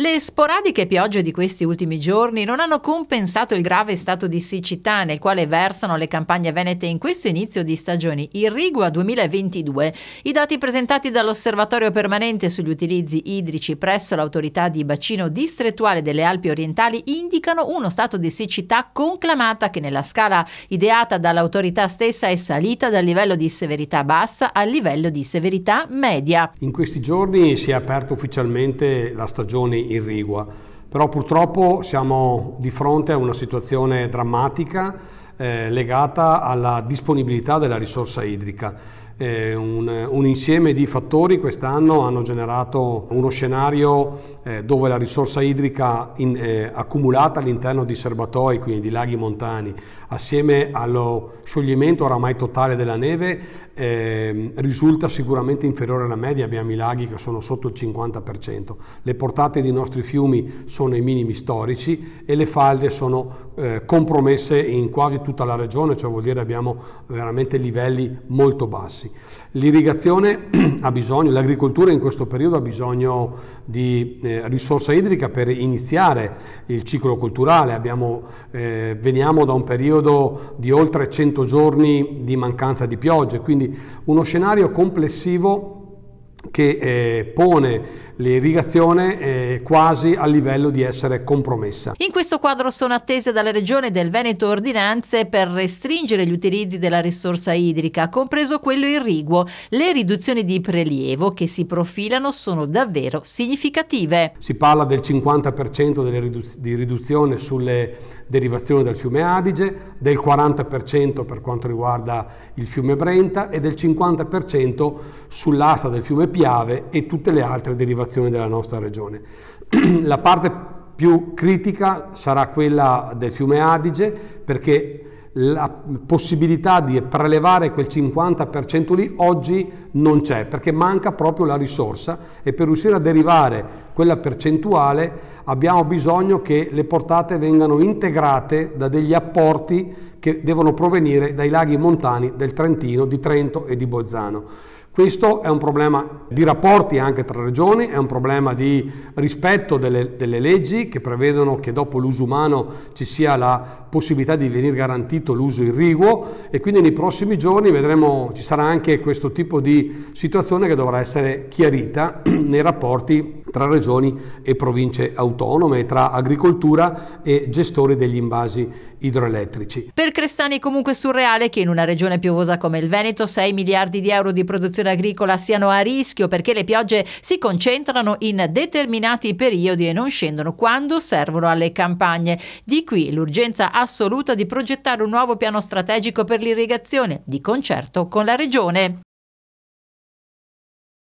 Le sporadiche piogge di questi ultimi giorni non hanno compensato il grave stato di siccità nel quale versano le campagne venete in questo inizio di stagione irrigua 2022. I dati presentati dall'Osservatorio permanente sugli utilizzi idrici presso l'autorità di bacino distrettuale delle Alpi orientali indicano uno stato di siccità conclamata che nella scala ideata dall'autorità stessa è salita dal livello di severità bassa al livello di severità media. In questi giorni si è aperta ufficialmente la stagione irrigua. Però purtroppo siamo di fronte a una situazione drammatica eh, legata alla disponibilità della risorsa idrica eh, un, un, insieme di fattori quest'anno hanno generato uno scenario eh, dove la risorsa idrica in, eh, accumulata all'interno di serbatoi, quindi di laghi montani, assieme allo scioglimento oramai totale della neve, ehm, risulta sicuramente inferiore alla media. Abbiamo i laghi che sono sotto il 50%. Le portate dei nostri fiumi sono ai minimi storici e le falde sono eh, compromesse in quasi tutta la regione, cioè vuol dire abbiamo veramente livelli molto bassi bassi. L'irrigazione ha bisogno, l'agricoltura in questo periodo ha bisogno di eh, risorsa idrica per iniziare il ciclo culturale. Abbiamo, eh, veniamo da un periodo di oltre 100 giorni di mancanza di piogge, quindi uno scenario complessivo che eh, pone l'irrigazione è quasi a livello di essere compromessa. In questo quadro sono attese dalla Regione del Veneto ordinanze per restringere gli utilizzi della risorsa idrica, compreso quello irriguo. Le riduzioni di prelievo che si profilano sono davvero significative. Si parla del 50% riduz di riduzione sulle derivazioni dal fiume Adige, del 40% per quanto riguarda il fiume Brenta e del 50% sull'asta del fiume Piave e tutte le altre derivazioni situazione della nostra regione. La parte più critica sarà quella del fiume Adige perché la possibilità di prelevare quel 50% lì oggi non c'è perché manca proprio la risorsa e per riuscire a derivare quella percentuale abbiamo bisogno che le portate vengano integrate da degli apporti che devono provenire dai laghi montani del Trentino, di Trento e di Bolzano. Questo è un problema di rapporti anche tra regioni, è un problema di rispetto delle, delle, leggi che prevedono che dopo l'uso umano ci sia la possibilità di venire garantito l'uso irriguo e quindi nei prossimi giorni vedremo, ci sarà anche questo tipo di situazione che dovrà essere chiarita nei rapporti tra regioni e province autonome, tra agricoltura e gestori degli invasi idroelettrici. Per Crestani è comunque surreale che in una regione piovosa come il Veneto 6 miliardi di euro di produzione agricola siano a rischio perché le piogge si concentrano in determinati periodi e non scendono quando servono alle campagne. Di qui l'urgenza assoluta di progettare un nuovo piano strategico per l'irrigazione, di concerto con la regione.